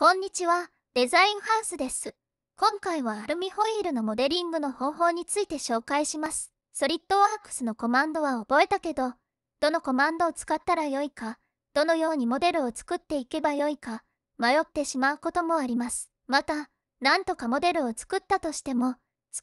こんにちは、デザインハウスです。今回はアルミホイールのモデリングの方法について紹介します。ソリッドワークスのコマンドは覚えたけど、どのコマンドを使ったらよいか、どのようにモデルを作っていけばよいか、迷ってしまうこともあります。また、なんとかモデルを作ったとしても、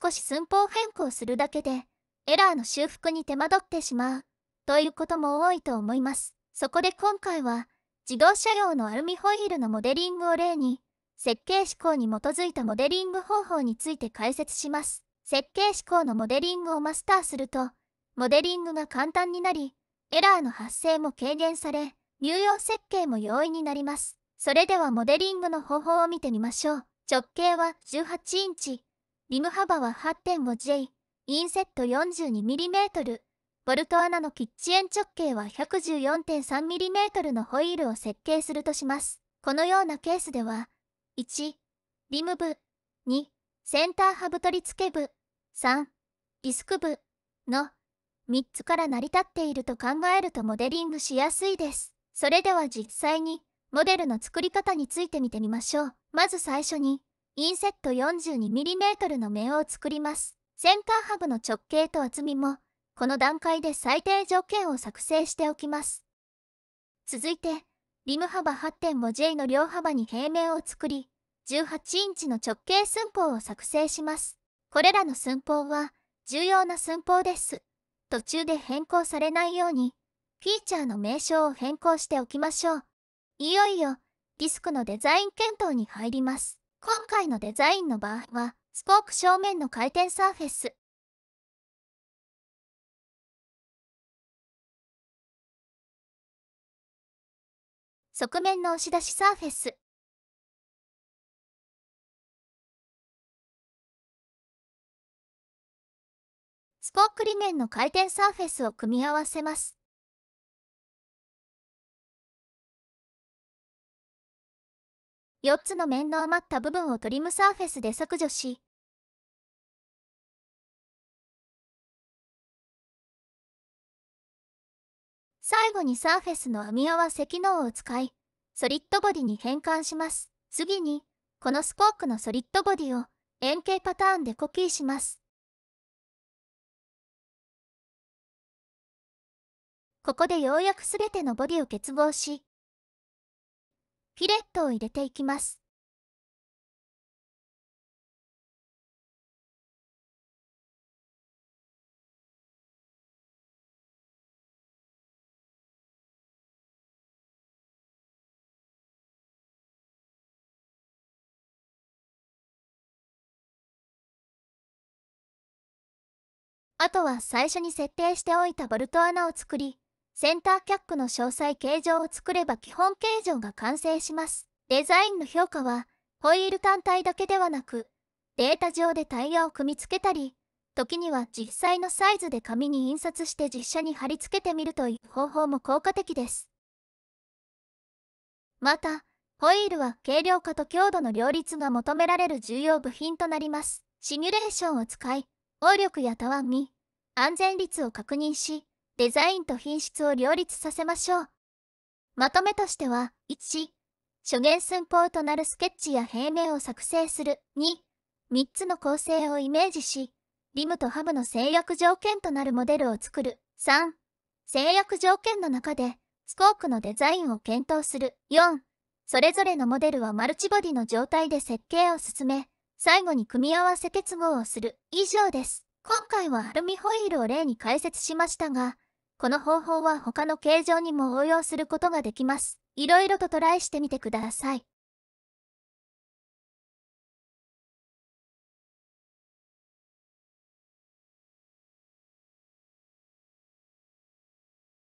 少し寸法変更するだけで、エラーの修復に手間取ってしまう、ということも多いと思います。そこで今回は、自動車用のアルミホイールのモデリングを例に、設計思考に基づいたモデリング方法について解説します。設計思考のモデリングをマスターすると、モデリングが簡単になり、エラーの発生も軽減され、入用設計も容易になります。それではモデリングの方法を見てみましょう。直径は18インチ、リム幅は 8.5J、インセット 42mm、ボルト穴のキッチン直径は 114.3mm のホイールを設計するとします。このようなケースでは、1、リム部、2、センターハブ取り付け部、3、ディスク部の3つから成り立っていると考えるとモデリングしやすいです。それでは実際にモデルの作り方について見てみましょう。まず最初にインセット 42mm の面を作ります。センターハブの直径と厚みもこの段階で最低条件を作成しておきます。続いて、リム幅 8.5J の両幅に平面を作り、18インチの直径寸法を作成します。これらの寸法は、重要な寸法です。途中で変更されないように、フィーチャーの名称を変更しておきましょう。いよいよ、ディスクのデザイン検討に入ります。今回のデザインの場合は、スポーク正面の回転サーフェス、側面の押し出しサーフェススポーク理念の回転サーフェスを組み合わせます。4つの面の余った部分をトリムサーフェスで削除し、最後にサーフェスの編み合わせ機能を使い、ソリッドボディに変換します。次に、このスコークのソリッドボディを円形パターンでコピーします。ここでようやくすべてのボディを結合し、フィレットを入れていきます。あとは最初に設定しておいたボルト穴を作り、センターキャックの詳細形状を作れば基本形状が完成します。デザインの評価は、ホイール単体だけではなく、データ上でタイヤを組み付けたり、時には実際のサイズで紙に印刷して実写に貼り付けてみるという方法も効果的です。また、ホイールは軽量化と強度の両立が求められる重要部品となります。シミュレーションを使い、応力やたわみ、安全率を確認し、デザインと品質を両立させましょう。まとめとしては、1、初言寸法となるスケッチや平面を作成する、2、3つの構成をイメージし、リムとハムの制約条件となるモデルを作る、3、制約条件の中で、スコークのデザインを検討する、4、それぞれのモデルはマルチボディの状態で設計を進め、最後に組み合わせ結合をする以上です。今回はアルミホイールを例に解説しましたが、この方法は他の形状にも応用することができます。いろいろとトライしてみてください。